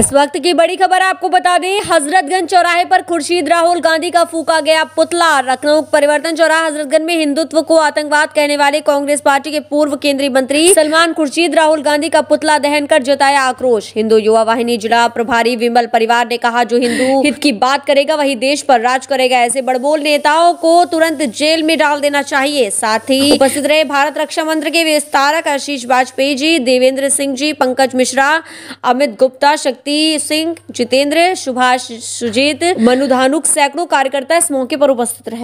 इस वक्त की बड़ी खबर आपको बता दें हजरतगंज चौराहे पर खुर्शीद राहुल गांधी का फूका गया पुतला लखनऊ परिवर्तन चौराहा हजरतगंज में हिंदुत्व को आतंकवाद कहने वाले कांग्रेस पार्टी के पूर्व केंद्रीय मंत्री सलमान खुर्शीद राहुल गांधी का पुतला दहन कर जताया आक्रोश हिंदू युवा वाहिनी जिला प्रभारी विमल परिवार ने कहा जो हिंदू हित की बात करेगा वही देश पर राज करेगा ऐसे बड़बोल नेताओं को तुरंत जेल में डाल देना चाहिए साथ ही उपस्थित रहे भारत रक्षा मंत्री के विस्तारक आशीष वाजपेयी जी देवेंद्र सिंह जी पंकज मिश्रा अमित गुप्ता शक्ति शक्ति सिंह जितेंद्र सुभाष सुजीत मनुधानुक सैकड़ों कार्यकर्ता इस मौके पर उपस्थित रहे